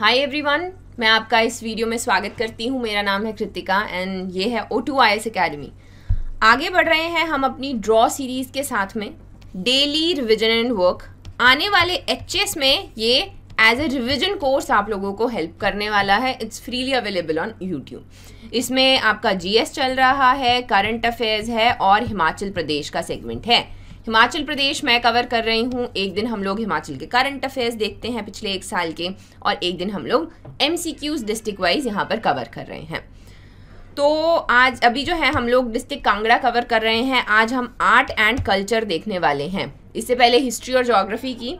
Hi everyone मैं आपका इस वीडियो में स्वागत करती हूँ मेरा नाम है कृतिका एंड ये है O two I S academy आगे बढ़ रहे हैं हम अपनी ड्रॉ सीरीज़ के साथ में डेली रिविजन एंड वर्क आने वाले एच में ये एज ए रिविजन कोर्स आप लोगों को हेल्प करने वाला है it's freely available on YouTube इसमें आपका जीएस चल रहा है करंट अफेयर्स है और हिमाचल प्रदेश का सेगमेंट है हिमाचल प्रदेश मैं कवर कर रही हूँ एक दिन हम लोग हिमाचल के करंट अफेयर्स देखते हैं पिछले एक साल के और एक दिन हम लोग एम डिस्ट्रिक्ट वाइज यहाँ पर कवर कर रहे हैं तो आज अभी जो है हम लोग डिस्ट्रिक्ट कांगड़ा कवर कर रहे हैं आज हम आर्ट एंड कल्चर देखने वाले हैं इससे पहले हिस्ट्री और जोग्राफी की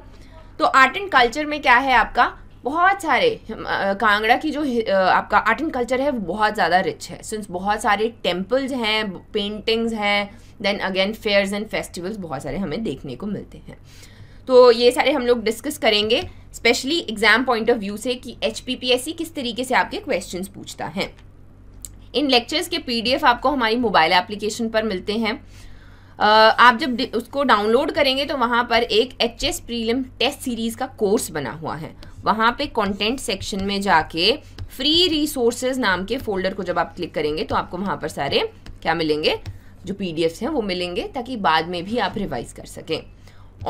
तो आर्ट एंड कल्चर में क्या है आपका बहुत सारे कांगड़ा की जो आपका आर्ट एंड कल्चर है वो बहुत ज़्यादा रिच है सिंस बहुत सारे टेम्पल्स हैं पेंटिंग्स हैं then again fairs and festivals बहुत सारे हमें देखने को मिलते हैं तो ये सारे हम लोग डिस्कस करेंगे specially exam point of view से कि एच किस तरीके से आपके क्वेश्चन पूछता है इन लेक्चर्स के पी आपको हमारी मोबाइल एप्लीकेशन पर मिलते हैं Uh, आप जब उसको डाउनलोड करेंगे तो वहाँ पर एक H S prelim test series का कोर्स बना हुआ है वहाँ पे कंटेंट सेक्शन में जाके फ्री रिसोर्सेज नाम के फोल्डर को जब आप क्लिक करेंगे तो आपको वहाँ पर सारे क्या मिलेंगे जो पी हैं वो मिलेंगे ताकि बाद में भी आप रिवाइज कर सकें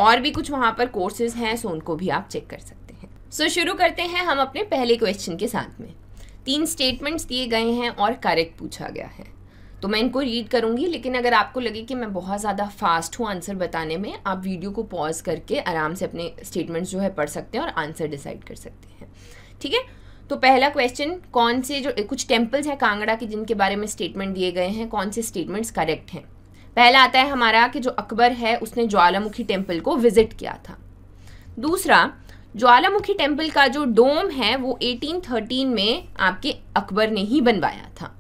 और भी कुछ वहाँ पर कोर्सेज हैं सो उनको भी आप चेक कर सकते हैं सो so, शुरू करते हैं हम अपने पहले क्वेश्चन के साथ में तीन स्टेटमेंट्स दिए गए हैं और करेक्ट पूछा गया है तो मैं इनको रीड करूँगी लेकिन अगर आपको लगे कि मैं बहुत ज़्यादा फास्ट हूँ आंसर बताने में आप वीडियो को पॉज करके आराम से अपने स्टेटमेंट्स जो है पढ़ सकते हैं और आंसर डिसाइड कर सकते हैं ठीक है तो पहला क्वेश्चन कौन से जो कुछ टेम्पल्स हैं कांगड़ा के जिनके बारे में स्टेटमेंट दिए गए हैं कौन से स्टेटमेंट्स करेक्ट हैं पहला आता है हमारा कि जो अकबर है उसने ज्वालामुखी टेम्पल को विजिट किया था दूसरा ज्वालामुखी टेम्पल का जो डोम है वो 1813 में आपके अकबर ने ही बनवाया था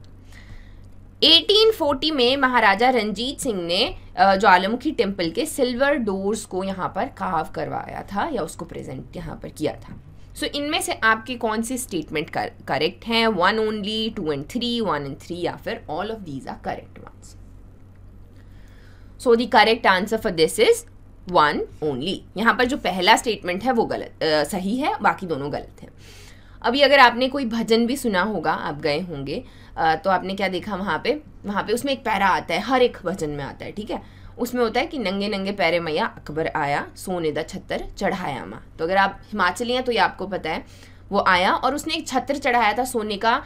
1840 में महाराजा रंजीत सिंह ने ज्वालामुखी टेम्पल के सिल्वर डोर्स को यहाँ पर काव करवाया था या उसको प्रेजेंट यहाँ पर किया था सो so, इनमें से आपके कौन से स्टेटमेंट करेक्ट हैं one only two and three one and three या फिर all of these are correct ones so the correct answer for this is one only यहाँ पर जो पहला स्टेटमेंट है वो गलत आ, सही है बाकी दोनों गलत हैं अभी अगर आपने कोई भजन भी सुना होगा आप गए होंगे तो आपने क्या देखा वहाँ पे वहाँ पे उसमें एक पैरा आता है हर एक भजन में आता है ठीक है उसमें होता है कि नंगे नंगे पैरे मैया अकबर आया सोने दा छत्तर चढ़ाया माँ तो अगर आप हिमाचली हैं तो ये आपको पता है वो आया और उसने एक छत्र चढ़ाया था सोने का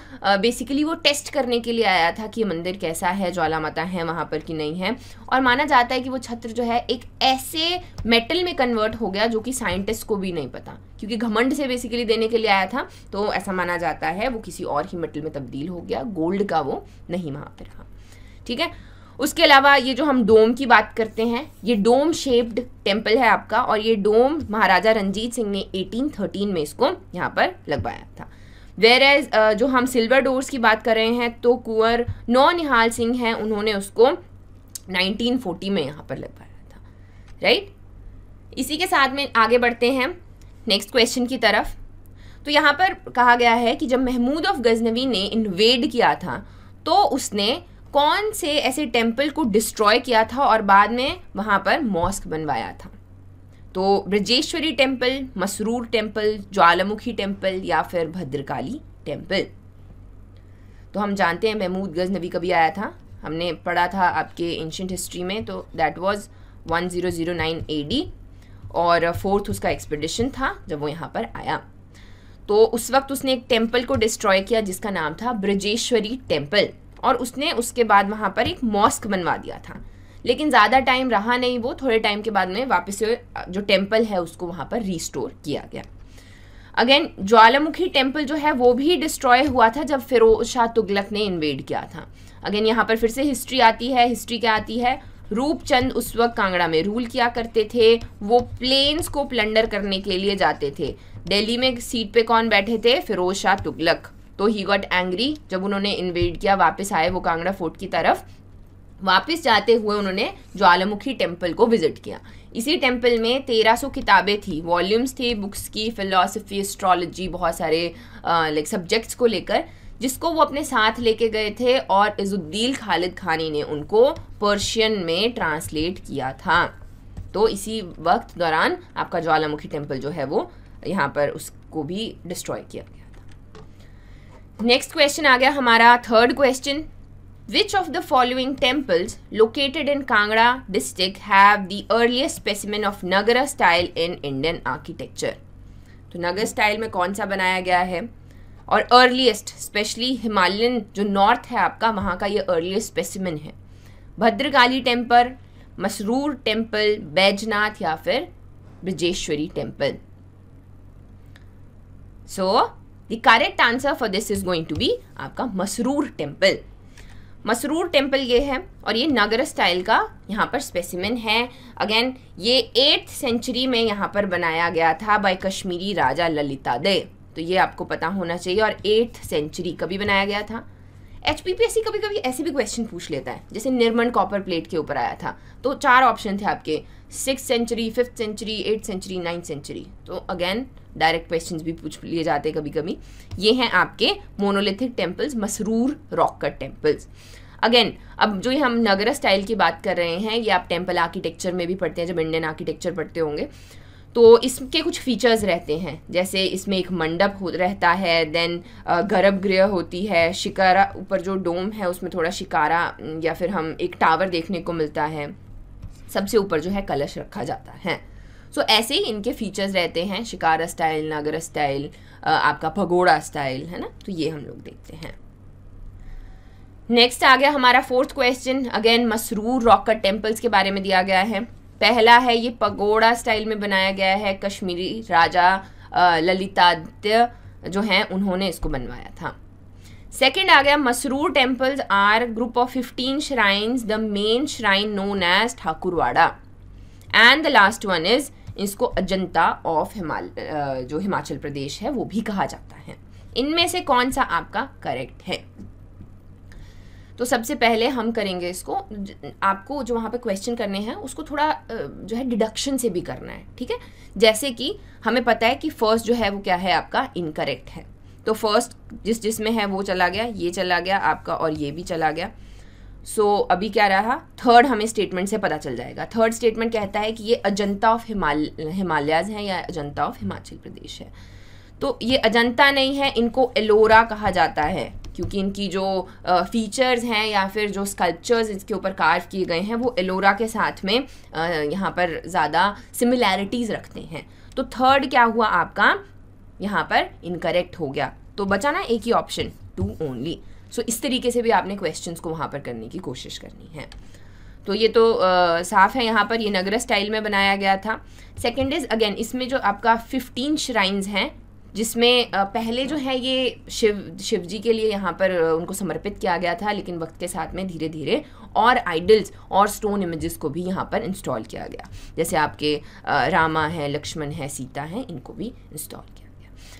बेसिकली वो टेस्ट करने के लिए आया था कि ये मंदिर कैसा है ज्वाला माता है वहाँ पर कि नहीं है और माना जाता है कि वो छत्र जो है एक ऐसे मेटल में कन्वर्ट हो गया जो कि साइंटिस्ट को भी नहीं पता क्योंकि घमंड से बेसिकली देने के लिए आया था तो ऐसा माना जाता है वो किसी और ही मेटल में तब्दील हो गया गोल्ड का वो नहीं वहाँ पर रहा ठीक है उसके अलावा ये जो हम डोम की बात करते हैं ये डोम शेप्ड टेम्पल है आपका और ये डोम महाराजा रंजीत सिंह ने 1813 में इसको यहाँ पर लगवाया था वेर एज जो हम सिल्वर डोर्स की बात कर रहे हैं तो कुंवर नौ निहाल सिंह हैं उन्होंने उसको 1940 में यहाँ पर लगवाया था राइट इसी के साथ में आगे बढ़ते हैं नेक्स्ट क्वेश्चन की तरफ तो यहाँ पर कहा गया है कि जब महमूद ऑफ गजनवी ने इन्वेड किया था तो उसने कौन से ऐसे टेम्पल को डिस्ट्रॉय किया था और बाद में वहाँ पर मॉस्क बनवाया था तो Brajeshwari temple Masroor temple Jwalamukhi temple या फिर भद्रकाली टेम्पल तो हम जानते हैं महमूद गजनबी कभी आया था हमने पढ़ा था आपके एंशंट हिस्ट्री में तो दैट वाज 1009 एडी और फोर्थ उसका एक्सपेडिशन था जब वो यहाँ पर आया तो उस वक्त उसने एक टेम्पल को डिस्ट्रॉय किया जिसका नाम था ब्रजेश्वरी टेम्पल और उसने उसके बाद वहाँ पर एक मॉस्क बनवा दिया था लेकिन ज़्यादा टाइम रहा नहीं वो थोड़े टाइम के बाद में वापस जो टेम्पल है उसको वहाँ पर रिस्टोर किया गया अगेन ज्वालामुखी टेम्पल जो है वो भी डिस्ट्रॉय हुआ था जब फिरोज शाह तुगलक ने इन्वेड किया था अगेन यहाँ पर फिर से हिस्ट्री आती है हिस्ट्री क्या आती है रूपचंद उस वक्त कांगड़ा में रूल किया करते थे वो प्लेन्स को प्लंडर करने के लिए जाते थे दिल्ली में सीट पे कौन बैठे थे फिरोज शाह तुगलक तो ही गॉट एंग्री जब उन्होंने इन्वेड किया वापस आए वो कांगड़ा फोर्ट की तरफ वापस जाते हुए उन्होंने ज्वालामुखी टेम्पल को विजिट किया इसी टेम्पल में 1300 किताबें थी वॉल्यूम्स थे बुक्स की फिलोसफी एस्ट्रोलॉजी बहुत सारे लाइक सब्जेक्ट्स को लेकर जिसको वो अपने साथ लेके गए थे और इजुद्दील खालिद खानी ने उनको पर्शियन में ट्रांसलेट किया था तो इसी वक्त दौरान आपका ज्वालामुखी टेम्पल जो है वो यहाँ पर उसको भी डिस्ट्रॉय किया गया नेक्स्ट क्वेश्चन आ गया हमारा third question which of the following temples located in Kangra district have the earliest specimen of Nagar style in Indian architecture तो नगर स्टाइल में कौन सा बनाया गया है और अर्लीस्ट स्पेशली हिमालयन जो नॉर्थ है आपका वहाँ का ये अर्लीस्ट स्पेसिमेन है भद्रकाली टेम्पल मसरूर टेम्पल बैजनाथ या फिर Brajeshwari temple so so, The correct answer for this is going to be आपका मसरूर टेम्पल मसरूर टेम्पल ये है और ये नगर स्टाइल का यहाँ पर स्पेसिमिन है अगेन ये एट्थ सेंचुरी में यहाँ पर बनाया गया था बाय कश्मीरी राजा ललिता दे तो ये आपको पता होना चाहिए और एट्थ सेंचुरी कभी बनाया गया था एच कभी कभी ऐसे भी क्वेश्चन पूछ लेता है जैसे निर्मण कॉपर प्लेट के ऊपर आया था तो चार ऑप्शन थे आपके six century fifth century eighth century ninth century तो अगेन डायरेक्ट क्वेश्चन भी पूछ लिए जाते हैं कभी कभी ये हैं आपके monolithic temples Masroor rock cut temples again अब जो ये हम नगर स्टाइल की बात कर रहे हैं ये आप टेम्पल आर्किटेक्चर में भी पढ़ते हैं जब इंडियन आर्किटेक्चर पढ़ते होंगे तो इसके कुछ फीचर्स रहते हैं जैसे इसमें एक मंडप हो रहता है देन गर्भगृह होती है शिकारा ऊपर जो डोम है उसमें थोड़ा शिकारा या फिर हम एक टावर देखने को मिलता है सबसे ऊपर जो है कलश रखा जाता है सो so, ऐसे ही इनके फीचर्स रहते हैं शिकारा स्टाइल नागरा स्टाइल आपका भगोड़ा स्टाइल है ना तो ये हम लोग देखते हैं नेक्स्ट आ गया हमारा fourth question again Masroor rocker temples के बारे में दिया गया है पहला है ये पगोड़ा स्टाइल में बनाया गया है कश्मीरी राजा ललितादित्य जो हैं उन्होंने इसको बनवाया था सेकेंड आ गया Masroor temples are group of fifteen shrines the main shrine known as Thakurwada and the last one is इसको अजंता ऑफ हिमाल जो हिमाचल प्रदेश है वो भी कहा जाता है इनमें से कौन सा आपका करेक्ट है तो सबसे पहले हम करेंगे इसको आपको जो वहाँ पे क्वेश्चन करने हैं उसको थोड़ा जो है डिडक्शन से भी करना है ठीक है जैसे कि हमें पता है कि फर्स्ट जो है वो क्या है आपका इनकरेक्ट है तो फर्स्ट जिस जिसमें है वो चला गया ये चला गया आपका और ये भी चला गया सो so, अभी क्या रहा थर्ड हमें स्टेटमेंट से पता चल जाएगा थर्ड स्टेटमेंट कहता है कि ये अजंता ऑफ हिमाल हिमालयाज हैं या अजंता ऑफ हिमाचल प्रदेश है तो ये अजंता नहीं है इनको एलोरा कहा जाता है क्योंकि इनकी जो फीचर्स हैं या फिर जो स्कल्पचर्स इसके ऊपर कार्व किए गए हैं वो एलोरा के साथ में यहाँ पर ज़्यादा सिमिलैरिटीज़ रखते हैं तो थर्ड क्या हुआ आपका यहाँ पर इनकरेक्ट हो गया तो बचा ना एक ही option two only so so, इस तरीके से भी आपने क्वेश्चंस को वहाँ पर करने की कोशिश करनी है तो ये तो आ, साफ है यहाँ पर ये नगर स्टाइल में बनाया गया था सेकेंड इज़ अगेन इसमें जो आपका फिफ्टीन श्राइन्स हैं जिसमें पहले जो है ये शिव शिव जी के लिए यहाँ पर उनको समर्पित किया गया था लेकिन वक्त के साथ में धीरे धीरे और आइडल्स और स्टोन इमेजेस को भी यहाँ पर इंस्टॉल किया गया जैसे आपके रामा हैं लक्ष्मण है सीता हैं इनको भी इंस्टॉल किया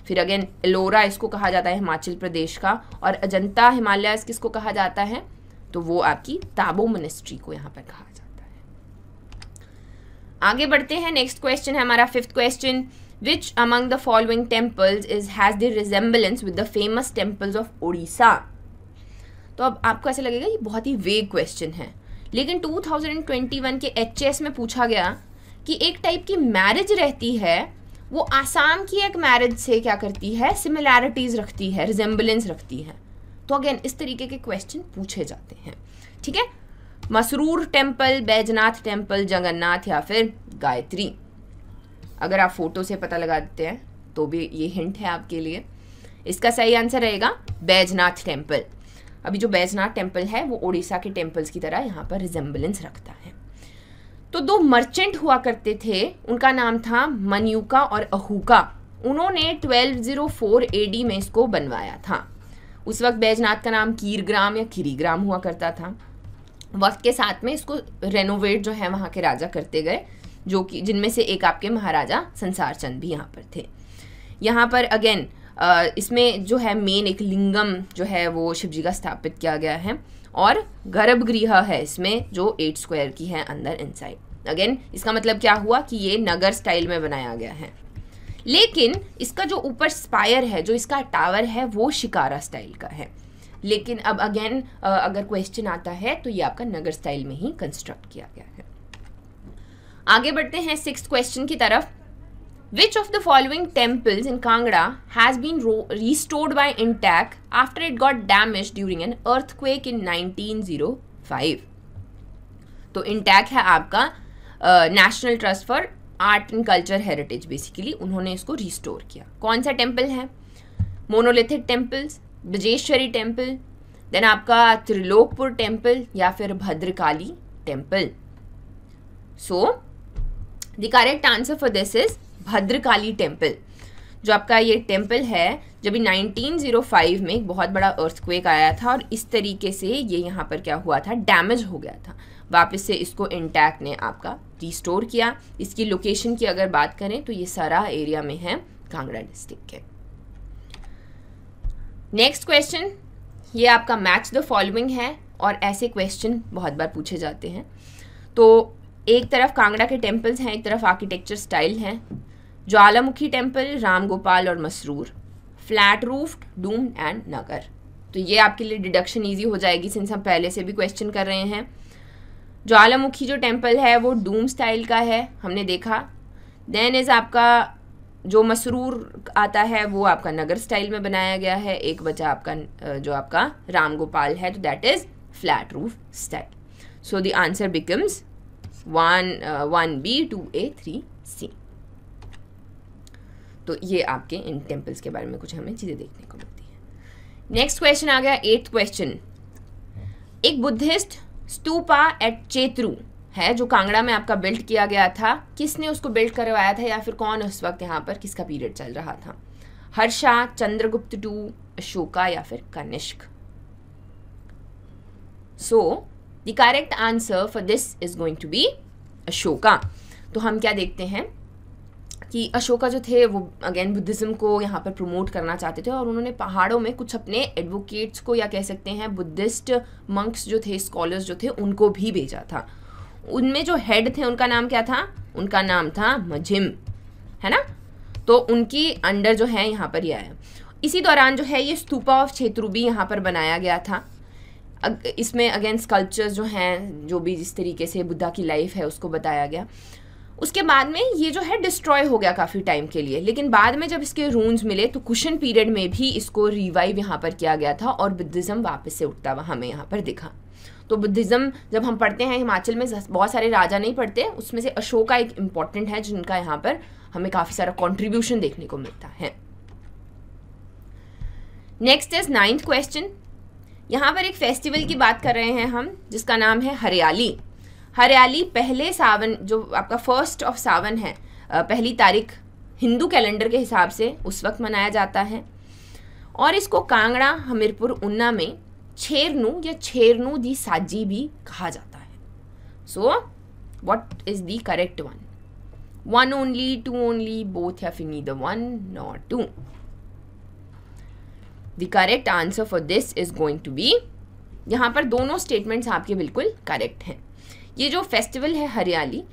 फिर अगेन एलोरा इसको कहा जाता है हिमाचल प्रदेश का और अजंता हिमालय किसको कहा जाता है तो वो आपकी ताबो मिनिस्ट्री को यहाँ पर कहा जाता है आगे बढ़ते हैं नेक्स्ट क्वेश्चन है हमारा fifth question which among the following temples is has the resemblance with the famous temples of Orissa तो अब आपको ऐसा लगेगा ये बहुत ही वेग क्वेश्चन है लेकिन 2021 के एच में पूछा गया कि एक टाइप की मैरिज रहती है वो आसाम की एक मैरिज से क्या करती है सिमिलैरिटीज़ रखती है रिजेंबलेंस रखती है तो अगेन इस तरीके के क्वेश्चन पूछे जाते हैं ठीक है मसरूर टेम्पल बैजनाथ टेम्पल जगन्नाथ या फिर गायत्री अगर आप फोटो से पता लगा देते हैं तो भी ये हिंट है आपके लिए इसका सही आंसर रहेगा बैजनाथ टेम्पल अभी जो बैजनाथ टेम्पल है वो उड़ीसा के टेम्पल्स की तरह यहाँ पर रिजेंबलेंस रखता है तो दो मर्चेंट हुआ करते थे उनका नाम था मनयुका और अहूका उन्होंने 1204 एडी में इसको बनवाया था उस वक्त बैजनाथ का नाम कीरग्राम या खीरीग्राम हुआ करता था वक्त के साथ में इसको रेनोवेट जो है वहाँ के राजा करते गए जो कि जिनमें से एक आपके महाराजा संसार चंद भी यहाँ पर थे यहाँ पर अगेन इसमें जो है मेन एक लिंगम जो है वो शिव जी का स्थापित किया गया है और गर्भगृह है इसमें जो एट स्क्वायर की है अंदर इनसाइड अगेन इसका मतलब क्या हुआ कि ये नगर स्टाइल में बनाया गया है लेकिन इसका जो ऊपर स्पायर है जो इसका टावर है वो शिकारा स्टाइल का है लेकिन अब अगेन अगर क्वेश्चन आता है तो ये आपका नगर स्टाइल में ही कंस्ट्रक्ट किया गया है आगे बढ़ते हैं सिक्स क्वेश्चन की तरफ Which of the following temples in Kangra has been restored by intact after it got damaged during an earthquake in 1905? तो इंटैक है आपका national trust for art and culture heritage basically उन्होंने इसको restore किया कौन सा टेम्पल है monolithic temples Brajeshwari temple then आपका त्रिलोकपुर टेम्पल या फिर Bhadrakali temple so the correct answer for this is Bhadrakali temple जो आपका ये टेम्पल है जब 1905 में एक बहुत बड़ा अर्थक्वेक आया था और इस तरीके से ये यहाँ पर क्या हुआ था डैमेज हो गया था वापस से इसको इंटैक्ट ने आपका रिस्टोर किया इसकी लोकेशन की अगर बात करें तो ये सारा एरिया में है कांगड़ा डिस्ट्रिक्ट के नेक्स्ट क्वेश्चन ये आपका मैच द फॉलोइंग है और ऐसे क्वेश्चन बहुत बार पूछे जाते हैं तो एक तरफ कांगड़ा के टेम्पल्स हैं एक तरफ आर्किटेक्चर स्टाइल हैं ज्वालामुखी टेम्पल राम गोपाल और Masroor flat roofed dome and Nagar तो ये आपके लिए डिडक्शन ईजी हो जाएगी सिंस हम पहले से भी क्वेश्चन कर रहे हैं ज्वालामुखी जो टेम्पल है वो डूम स्टाइल का है हमने देखा देन इज़ आपका जो मसरूर आता है वो आपका नगर स्टाइल में बनाया गया है एक बचा आपका जो आपका राम गोपाल है तो that is flat roof style so the answer becomes one one B two A three C तो ये आपके इन टेम्पल्स के बारे में कुछ हमें चीज़ें देखने को मिलती है नेक्स्ट क्वेश्चन आ गया एट्थ क्वेश्चन एक बुद्धिस्ट स्तूपा एट चेत्रु है जो कांगड़ा में आपका बिल्ड किया गया था किसने उसको बिल्ड करवाया था या फिर कौन उस वक्त यहाँ पर किसका पीरियड चल रहा था हर्षा चंद्रगुप्त टू अशोका या फिर Kanishka so the correct answer for this is going to be Ashoka तो हम क्या देखते हैं कि अशोका जो थे वो अगेन बुद्धिज़्म को यहाँ पर प्रमोट करना चाहते थे और उन्होंने पहाड़ों में कुछ अपने एडवोकेट्स को या कह सकते हैं बुद्धिस्ट मंक्स जो थे स्कॉलर्स जो थे उनको भी भेजा था उनमें जो हेड थे उनका नाम क्या था उनका नाम था मजिम है ना तो उनकी अंडर जो है यहाँ पर यह आया इसी दौरान जो है ये स्तूपा ऑफ क्षेत्र भी यहाँ पर बनाया गया था इसमें अगेन स्कल्पचर्स जो हैं जो भी जिस तरीके से बुद्धा की लाइफ है उसको बताया गया उसके बाद में ये जो है डिस्ट्रॉय हो गया काफ़ी टाइम के लिए लेकिन बाद में जब इसके रूनस मिले तो कुशन पीरियड में भी इसको रिवाइव यहाँ पर किया गया था और बुद्धिज़्म वापस से उठता हुआ हमें यहाँ पर दिखा तो बुद्धिज़्म जब हम पढ़ते हैं हिमाचल में बहुत सारे राजा नहीं पढ़ते उसमें से अशोका एक इम्पॉर्टेंट है जिनका यहाँ पर हमें काफ़ी सारा कॉन्ट्रीब्यूशन देखने को मिलता है नेक्स्ट इज नाइन्थ क्वेश्चन यहाँ पर एक फेस्टिवल की बात कर रहे हैं हम जिसका नाम है हरियाली हरियाली पहले सावन जो आपका फर्स्ट ऑफ सावन है पहली तारीख हिंदू कैलेंडर के हिसाब से उस वक्त मनाया जाता है और इसको कांगड़ा हमीरपुर उन्ना में छेरनू या छेरनू दी साजी भी कहा जाता है so what is the correct one one only two only both या फिर नी the one not two the correct answer for this is going to be यहाँ पर दोनों स्टेटमेंट्स आपके बिल्कुल करेक्ट हैं ये जो फेस्टिवल है हरियाली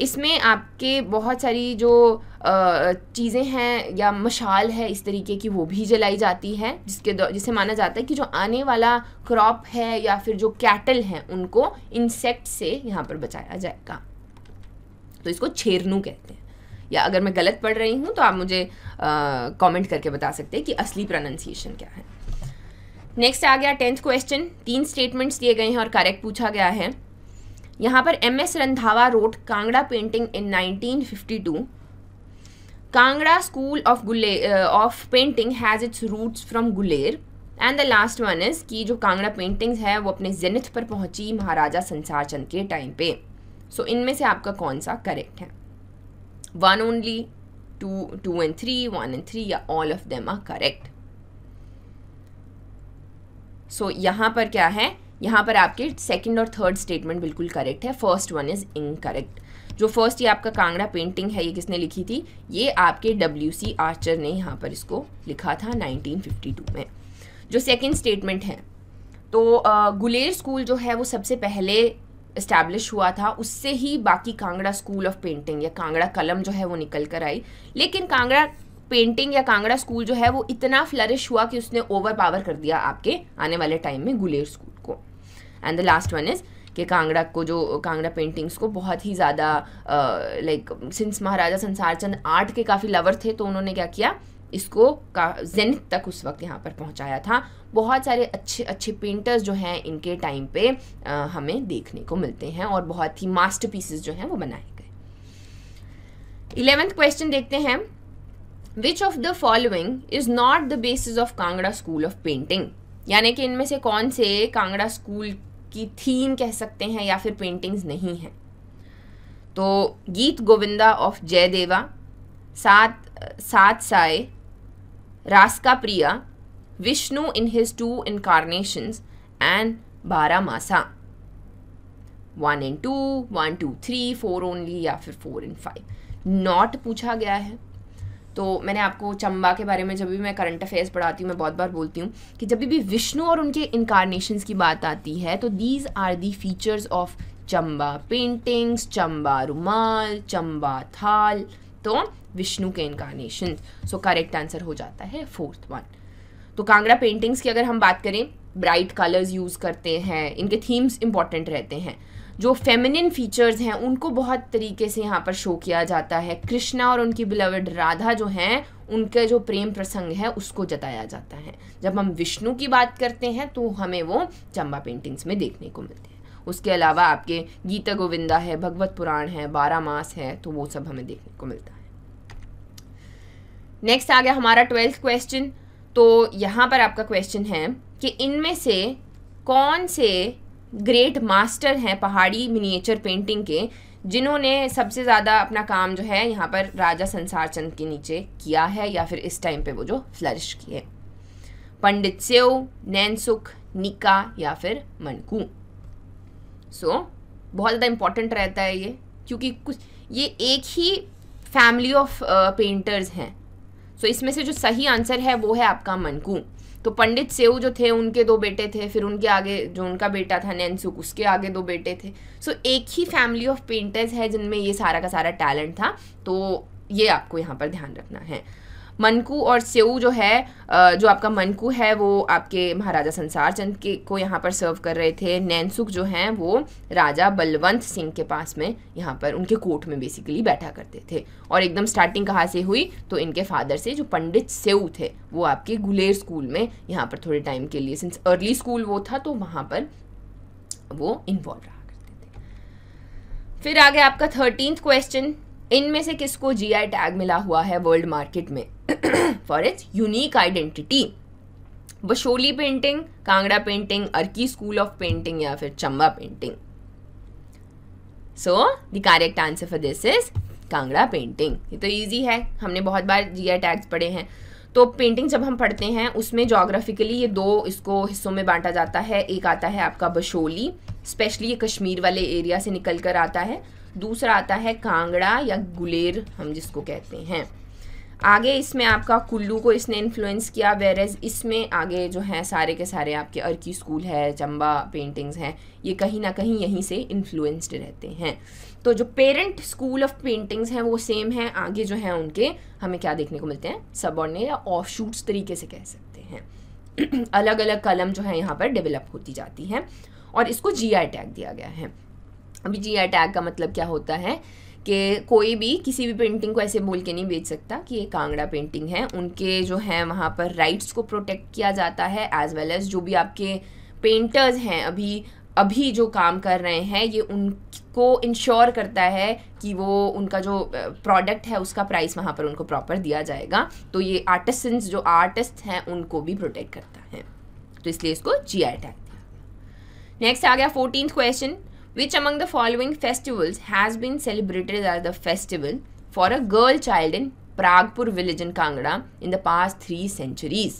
इसमें आपके बहुत सारी जो चीज़ें हैं या मशाल है इस तरीके की वो भी जलाई जाती है जिसके जिसे माना जाता है कि जो आने वाला क्रॉप है या फिर जो कैटल हैं उनको इंसेक्ट से यहाँ पर बचाया जाएगा तो इसको छेरनू कहते हैं या अगर मैं गलत पढ़ रही हूँ तो आप मुझे कमेंट करके बता सकते हैं कि असली प्रोनाउंसिएशन क्या है नेक्स्ट आ गया टेंथ क्वेश्चन तीन स्टेटमेंट्स दिए गए हैं और करेक्ट पूछा गया है यहाँ पर M S Randhawa wrote Kangra painting in 1952 Kangra school of Guler of painting has its roots from Guler and the last one is कि जो कांगड़ा पेंटिंग्स है वो अपने जेनिथ पर पहुंची महाराजा संसार चंद के टाइम पे सो so, इनमें से आपका कौन सा करेक्ट है one only two two and three one and three या all of them are correct so यहाँ पर क्या है यहाँ पर आपके सेकेंड और थर्ड स्टेटमेंट बिल्कुल करेक्ट है फर्स्ट वन इज़ इनकरेक्ट जो फर्स्ट ये आपका कांगड़ा पेंटिंग है ये किसने लिखी थी ये आपके डब्ल्यू सी आर्चर ने यहाँ पर इसको लिखा था 1952 में जो सेकंड स्टेटमेंट है तो गुलेर स्कूल जो है वो सबसे पहले इस्टेब्लिश हुआ था उससे ही बाकी कांगड़ा स्कूल ऑफ पेंटिंग या कांगड़ा कलम जो है वो निकल कर आई लेकिन कांगड़ा पेंटिंग या कांगड़ा स्कूल जो है वो इतना फ्लरिश हुआ कि उसने ओवर पावर कर दिया आपके आने वाले टाइम में Guler school and the last one is कि कांगड़ा को जो कांगड़ा पेंटिंग्स को बहुत ही ज़्यादा लाइक सिंस महाराजा संसार चंद आर्ट के काफ़ी लवर थे तो उन्होंने क्या किया इसको का जेनिथ तक उस वक्त यहाँ पर पहुँचाया था बहुत सारे अच्छे अच्छे पेंटर्स जो हैं इनके टाइम पे आ, हमें देखने को मिलते हैं और बहुत ही मास्टर जो हैं वो बनाए गए इलेवेंथ क्वेश्चन देखते हैं which of the following is not the basis of Kangra school of painting यानी कि इनमें से कौन से कांगड़ा स्कूल की थीम कह सकते हैं या फिर पेंटिंग्स नहीं हैं तो गीत गोविंदा ऑफ जयदेवा सात सात साय Rasika Priya Vishnu in his two incarnations and Barah Masa one and two one two three four only या फिर फोर एंड फाइव नॉट पूछा गया है तो मैंने आपको चंबा के बारे में जब भी मैं करंट अफेयर्स पढ़ाती हूँ मैं बहुत बार बोलती हूँ कि जब भी विष्णु और उनके इनकारनेशंस की बात आती है तो these are the features of Chamba paintings Chamba rumal Chamba थाल तो विष्णु के इनकारनेशन सो करेक्ट आंसर हो जाता है फोर्थ वन तो कांगड़ा पेंटिंग्स की अगर हम बात करें ब्राइट कलर्स यूज़ करते हैं इनके थीम्स इंपॉर्टेंट रहते हैं जो फेमिनिन फीचर्स हैं उनको बहुत तरीके से यहाँ पर शो किया जाता है कृष्णा और उनकी बिलवड राधा जो हैं उनके जो प्रेम प्रसंग है उसको जताया जाता है जब हम विष्णु की बात करते हैं तो हमें वो चंबा पेंटिंग्स में देखने को मिलते हैं उसके अलावा आपके गीता गोविंदा है भगवत पुराण है बारह मास है तो वो सब हमें देखने को मिलता है नेक्स्ट आ गया हमारा ट्वेल्थ क्वेश्चन तो यहाँ पर आपका क्वेश्चन है कि इनमें से कौन से ग्रेट मास्टर हैं पहाड़ी मिनिएचर पेंटिंग के जिन्होंने सबसे ज़्यादा अपना काम जो है यहाँ पर राजा संसार चंद के नीचे किया है या फिर इस टाइम पे वो जो फ्लरिश किए पंडित सेव नैनसुख निका या फिर मनकू सो so, बहुत ज़्यादा इम्पॉर्टेंट रहता है ये क्योंकि कुछ ये एक ही फैमिली ऑफ पेंटर्स हैं सो so, इसमें से जो सही आंसर है वो है आपका मनकू तो पंडित सेऊ जो थे उनके दो बेटे थे फिर उनके आगे जो उनका बेटा था नैनसुक उसके आगे दो बेटे थे सो so, एक ही फैमिली ऑफ पेंटर्स है जिनमें ये सारा का सारा टैलेंट था तो ये आपको यहाँ पर ध्यान रखना है मनकू और सेऊ जो है जो आपका मनकू है वो आपके महाराजा संसार चंद के को यहाँ पर सर्व कर रहे थे नैनसुख जो हैं वो राजा बलवंत सिंह के पास में यहाँ पर उनके कोर्ट में बेसिकली बैठा करते थे और एकदम स्टार्टिंग कहाँ से हुई तो इनके फादर से जो पंडित सेऊ थे वो आपके गुलेर स्कूल में यहाँ पर थोड़े टाइम के लिए सिंस अर्ली स्कूल वो था तो वहाँ पर वो इन्वॉल्व रहा करते थे फिर आ गया आपका थर्टीन क्वेश्चन इनमें से किसको जीआई टैग मिला हुआ है वर्ल्ड मार्केट में for its unique identity Basohli painting Kangra painting Arki school of painting या फिर Chamba painting so the correct answer for this is Kangra painting ये तो ईजी है हमने बहुत बार जी आई टैग्स पढ़े हैं तो पेंटिंग जब हम पढ़ते हैं उसमें जोग्राफिकली ये दो इसको हिस्सों में बांटा जाता है एक आता है आपका बशोली स्पेशली ये कश्मीर वाले एरिया से निकल कर आता है दूसरा आता है कांगड़ा या गुलेर हम जिसको कहते हैं आगे इसमें आपका कुल्लू को इसने इन्फ्लुएंस किया वेरेज इसमें आगे जो है सारे के सारे आपके अर्की स्कूल है चंबा पेंटिंग्स हैं ये कहीं ना कहीं यहीं से इन्फ्लुएंस्ड रहते हैं तो जो पेरेंट स्कूल ऑफ पेंटिंग्स हैं वो सेम है आगे जो हैं उनके हमें क्या देखने को मिलते हैं सबॉर्डिनेट या ऑफ शूट्स तरीके से कह सकते हैं अलग अलग कलम जो है यहाँ पर डेवलप होती जाती है और इसको जी टैग दिया गया है अभी जी टैग का मतलब क्या होता है कि कोई भी किसी भी पेंटिंग को ऐसे बोल के नहीं बेच सकता कि ये कांगड़ा पेंटिंग है उनके जो है वहाँ पर राइट्स को प्रोटेक्ट किया जाता है एज वेल एज़ जो भी आपके पेंटर्स हैं अभी अभी जो काम कर रहे हैं ये उनको इंश्योर करता है कि वो उनका जो प्रोडक्ट है उसका प्राइस वहाँ पर उनको प्रॉपर दिया जाएगा तो ये आर्टिसंस जो आर्टिस्ट हैं उनको भी प्रोटेक्ट करता है तो इसलिए इसको जी आई टैग नेक्स्ट आ गया fourteen question Which among the following festivals has been celebrated as the festival for a girl child in Pragpur village in Kangra in the past three centuries?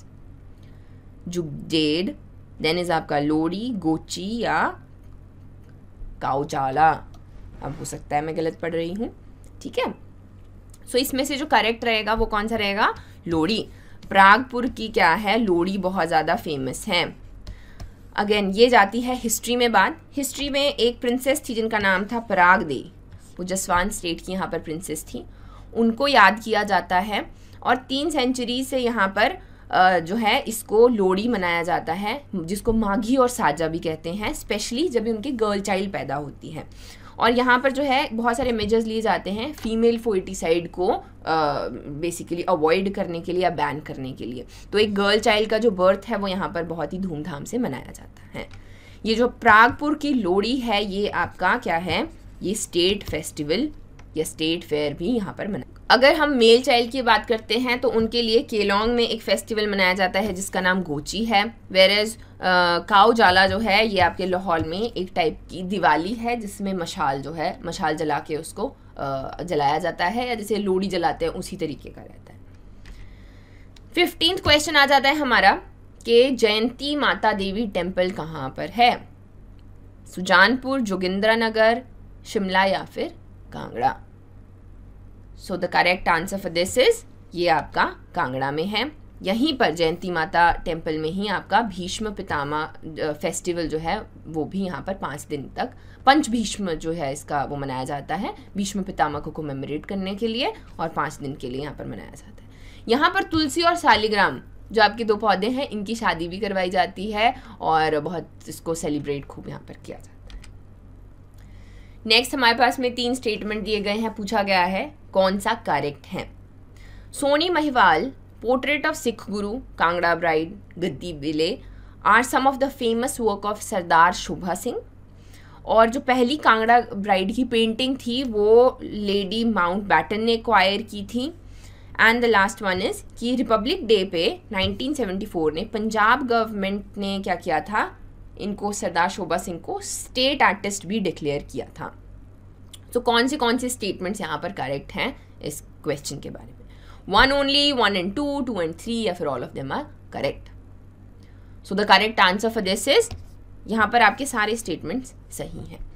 Jugjed, then is आपका लोड़ी Gochi या काउचाला अब हो सकता है मैं गलत पढ़ रही हूँ ठीक है सो so, इसमें से जो करेक्ट रहेगा वो कौन सा रहेगा लोड़ी प्रागपुर की क्या है लोड़ी बहुत ज़्यादा फेमस है अगेन ये जाती है हिस्ट्री में बात हिस्ट्री में एक प्रिंसेस थी जिनका नाम था पराग दे वो जसवान स्टेट की यहाँ पर प्रिंसेस थी उनको याद किया जाता है और तीन सेंचुरी से यहाँ पर जो है इसको लोड़ी मनाया जाता है जिसको माघी और साजा भी कहते हैं स्पेशली जब उनकी गर्ल चाइल्ड पैदा होती है और यहाँ पर जो है बहुत सारे मेजर्स लिए जाते हैं फीमेल फोर्टिसाइड को बेसिकली uh, अवॉइड करने के लिए या बैन करने के लिए तो एक गर्ल चाइल्ड का जो बर्थ है वो यहाँ पर बहुत ही धूमधाम से मनाया जाता है ये जो प्रागपुर की लोड़ी है ये आपका क्या है ये स्टेट फेस्टिवल या स्टेट फेयर भी यहाँ पर मना अगर हम मेल चाइल्ड की बात करते हैं तो उनके लिए केलोंग में एक फेस्टिवल मनाया जाता है जिसका नाम गोची है वेर एज काउ जाला जो है ये आपके लाहौल में एक टाइप की दिवाली है जिसमें मशाल जो है मशाल जला के उसको uh, जलाया जाता है या जैसे लोड़ी जलाते हैं उसी तरीके का रहता है फिफ्टीन क्वेश्चन आ जाता है हमारा कि जयंती माता देवी टेम्पल कहाँ पर है सुजानपुर जोगिंद्रा नगर शिमला या फिर Kangra so the correct answer for this is ये आपका कांगड़ा में है यहीं पर जयंती माता टेम्पल में ही आपका भीष्म पितामा फेस्टिवल जो है वो भी यहाँ पर पाँच दिन तक पंच भीष्म जो है इसका वो मनाया जाता है भीष्म पितामा को कोमेमोरेट करने के लिए और पाँच दिन के लिए यहाँ पर मनाया जाता है यहाँ पर तुलसी और सालिग्राम जो आपके दो पौधे हैं इनकी शादी भी करवाई जाती है और बहुत इसको सेलिब्रेट खूब यहाँ पर किया जाता है नेक्स्ट हमारे पास में तीन स्टेटमेंट दिए गए हैं पूछा गया है कौन सा करेक्ट है Sohni Mahiwal portrait of Sikh guru Kangra bride Gaddi बिले are some of the famous work of Sardar Sobha Singh और जो पहली कांगड़ा ब्राइड की पेंटिंग थी वो लेडी माउंट बैटन ने एक्वायर की थी and the last one is कि रिपब्लिक डे पे 1974 ने पंजाब गवर्नमेंट ने क्या किया था इनको सरदार शोभा सिंह को स्टेट आर्टिस्ट भी डिक्लेयर किया था तो कौन से कौन से स्टेटमेंट्स यहाँ पर करेक्ट हैं इस क्वेश्चन के बारे में one only one and two two and three या फिर all of them are correct so the correct answer for this is यहाँ पर आपके सारे स्टेटमेंट्स सही हैं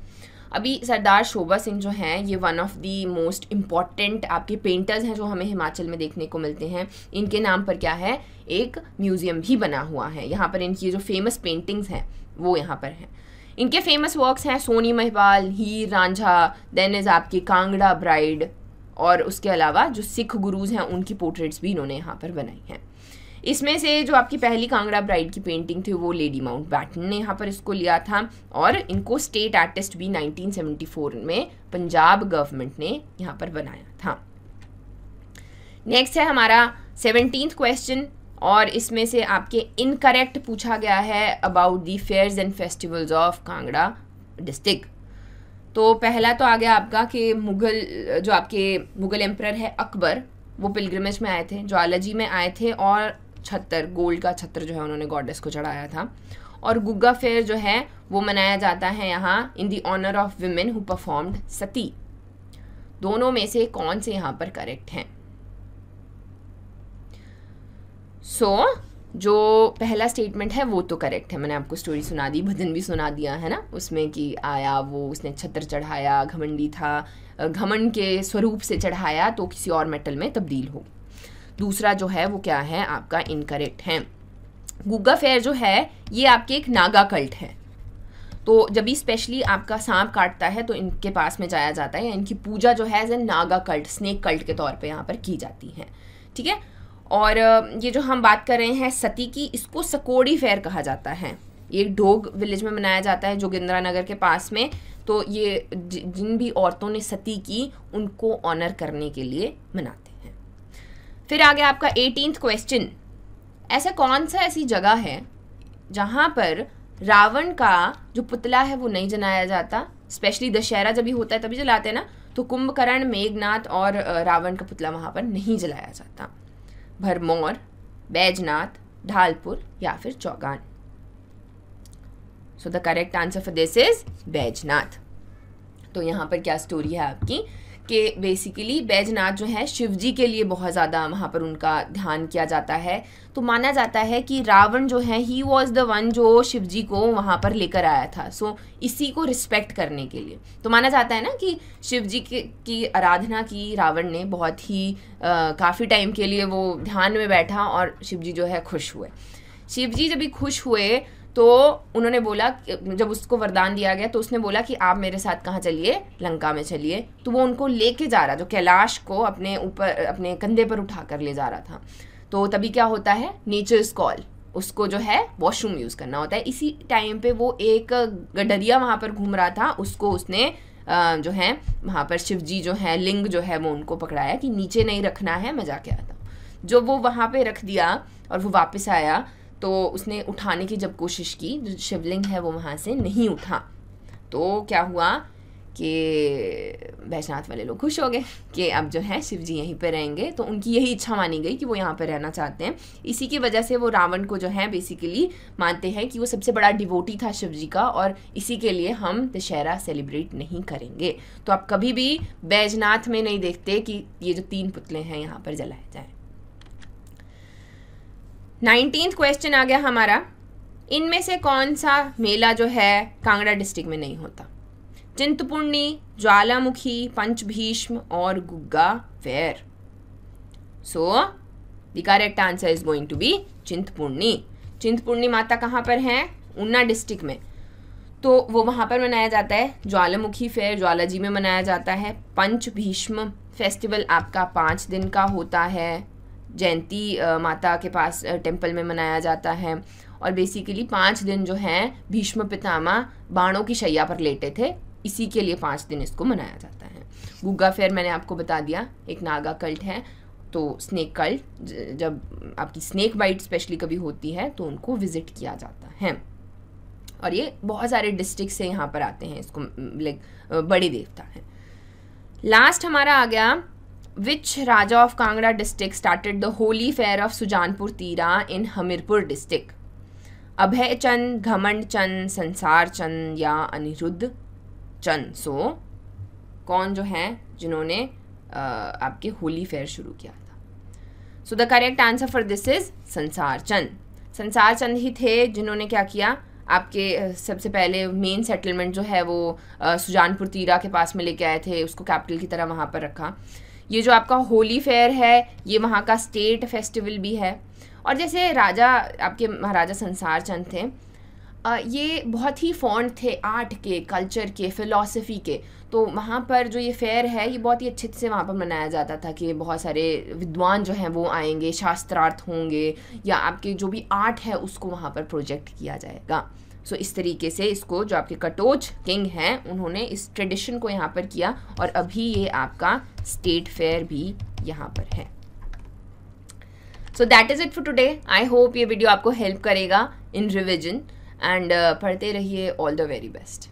अभी सरदार शोभा सिंह जो हैं ये one of the most important आपके पेंटर्स हैं जो हमें हिमाचल में देखने को मिलते हैं इनके नाम पर क्या है एक म्यूज़ियम भी बना हुआ है यहाँ पर इनकी जो फेमस पेंटिंग्स हैं वो यहाँ पर हैं इनके फेमस वर्क्स हैं सोनी महवाल हीर रांझा देन इज़ आपके कांगड़ा ब्राइड और उसके अलावा जो सिख गुरुज़ हैं उनकी पोर्ट्रेट्स भी इन्होंने यहाँ पर बनाई हैं इसमें से जो आपकी पहली कांगड़ा ब्राइड की पेंटिंग थी वो लेडी माउंट बैटन ने यहाँ पर इसको लिया था और इनको स्टेट आर्टिस्ट भी 1974 में पंजाब गवर्नमेंट ने यहाँ पर बनाया था नेक्स्ट है हमारा सेवनटीन क्वेश्चन और इसमें से आपके इनकरेक्ट पूछा गया है about the fairs and festivals of Kangra district तो पहला तो आ गया आपका कि मुगल जो आपके मुगल एम्प्रर है अकबर वो पिलग्रमेज में आए थे ज्वालाजी में आए थे और छत्तर गोल्ड का छत्र जो है उन्होंने गॉडेस को चढ़ाया था और गुग्गा फेयर जो है वो मनाया जाता है यहाँ in the honour of women who performed sati दोनों में से कौन से यहाँ पर करेक्ट हैं सो so, जो पहला स्टेटमेंट है वो तो करेक्ट है मैंने आपको स्टोरी सुना दी भजन भी सुना दिया है ना उसमें कि आया वो उसने छत्र चढ़ाया घमंडी था घमंड के स्वरूप से चढ़ाया तो किसी और मेटल में तब्दील हो दूसरा जो है वो क्या है आपका इनकरेक्ट है गुग्गा फेयर जो है ये आपके एक नागा कल्ट है तो जब भी स्पेशली आपका सांप काटता है तो इनके पास में जाया जाता है इनकी पूजा जो है as a Naga cult snake cult के तौर पे यहाँ पर की जाती है ठीक है और ये जो हम बात कर रहे हैं सती की इसको सकोड़ी फेयर कहा जाता है ये डोग विलेज में मनाया जाता है जोगिंद्रा नगर के पास में तो ये जिन भी औरतों ने सती की उनको ऑनर करने के लिए मनाते फिर आ गया आपका एटीनथ क्वेश्चन ऐसा कौन सा ऐसी जगह है जहाँ पर रावण का जो पुतला है वो नहीं जलाया जाता स्पेशली दशहरा जब भी होता है तभी जलाते हैं ना तो कुंभकर्ण मेघनाथ और रावण का पुतला वहाँ पर नहीं जलाया जाता भरमौर बैजनाथ ढालपुर या फिर Chaugan so the correct answer for this is Baijnath तो यहाँ पर क्या स्टोरी है आपकी के बेसिकली बैजनाथ जो है शिव जी के लिए बहुत ज़्यादा वहाँ पर उनका ध्यान किया जाता है तो माना जाता है कि रावण जो है ही वॉज द वन जो शिव जी को वहाँ पर लेकर आया था सो so, इसी को रिस्पेक्ट करने के लिए तो माना जाता है ना कि शिव जी के की आराधना की रावण ने बहुत ही काफ़ी टाइम के लिए वो ध्यान में बैठा और शिव जी जो है खुश हुए शिव जी जब भी खुश हुए तो उन्होंने बोला जब उसको वरदान दिया गया तो उसने बोला कि आप मेरे साथ कहाँ चलिए लंका में चलिए तो वो उनको लेके जा रहा जो कैलाश को अपने ऊपर अपने कंधे पर उठा कर ले जा रहा था तो तभी क्या होता है नेचर्स कॉल उसको जो है वॉशरूम यूज़ करना होता है इसी टाइम पे वो एक गडरिया वहाँ पर घूम रहा था उसको उसने जो है वहाँ पर शिव जी जो है लिंग जो है वो उनको पकड़ाया कि नीचे नहीं रखना है मैं जाके आता हूँ जो वो वहाँ पे रख दिया और वो वापस आया तो उसने उठाने की जब कोशिश की जो शिवलिंग है वो वहाँ से नहीं उठा तो क्या हुआ कि बैजनाथ वाले लोग खुश हो गए कि अब जो है शिव जी यहीं पर रहेंगे तो उनकी यही इच्छा मानी गई कि वो यहाँ पर रहना चाहते हैं इसी की वजह से वो रावण को जो है बेसिकली मानते हैं कि वो सबसे बड़ा डिवोटी था शिव जी का और इसी के लिए हम दशहरा सेलिब्रेट नहीं करेंगे तो आप कभी भी बैजनाथ में नहीं देखते कि ये जो तीन पुतले हैं यहाँ पर जलाए जाएँ नाइनटीन क्वेश्चन आ गया हमारा इनमें से कौन सा मेला जो है कांगड़ा डिस्ट्रिक्ट में नहीं होता चिंतपूर्णी ज्वालामुखी पंचभीष्म और Gugga fair so the correct answer is going to be Chintpurni Chintpurni Mata कहाँ पर है ऊना डिस्ट्रिक्ट में तो वो वहाँ पर मनाया जाता है ज्वालामुखी फेयर ज्वाला जी में मनाया जाता है पंचभीष्म फेस्टिवल आपका पाँच दिन का होता है जयंती माता के पास टेम्पल में मनाया जाता है और बेसिकली पाँच दिन जो हैं भीष्म पितामा बाणों की शैया पर लेटे थे इसी के लिए पाँच दिन इसको मनाया जाता है गुग्गा फेयर मैंने आपको बता दिया एक नागा कल्ट है तो स्नेक कल्ट जब आपकी स्नेक बाइट स्पेशली कभी होती है तो उनको विज़िट किया जाता है और ये बहुत सारे डिस्ट्रिक्ट से यहाँ पर आते हैं इसको लाइक बड़े देवता हैं लास्ट हमारा आ गया which raja of Kangra district started the Holi fair of Sujanpur Tira in Hamirpur district अभय चंद घमंड चंद संसार चंद या अनिरुद्ध चंद सो कौन जो हैं जिन्होंने आपके होली फेयर शुरू किया था so the correct answer for this is Sansar Chand संसार चंद ही थे जिन्होंने क्या किया आपके सबसे पहले मेन सेटलमेंट जो है वो सुजानपुर तीरा के पास में लेके आए थे उसको कैपिटल की तरह वहाँ पर रखा ये जो आपका होली फेयर है ये वहाँ का स्टेट फेस्टिवल भी है और जैसे राजा आपके महाराजा संसार चंद थे ये बहुत ही फॉन्ड थे आर्ट के कल्चर के फिलोसफी के तो वहाँ पर जो ये फेयर है ये बहुत ही अच्छे से वहाँ पर मनाया जाता था कि बहुत सारे विद्वान जो हैं वो आएंगे शास्त्रार्थ होंगे या आपके जो भी आर्ट है उसको वहाँ पर प्रोजेक्ट किया जाएगा सो इस तरीके से इसको जो आपके कटोच किंग हैं उन्होंने इस ट्रेडिशन को यहाँ पर किया और अभी ये आपका स्टेट फेयर भी यहाँ पर है so that is it for today I hope ये वीडियो आपको हेल्प करेगा इन रिविजन एंड पढ़ते रहिए ऑल द वेरी बेस्ट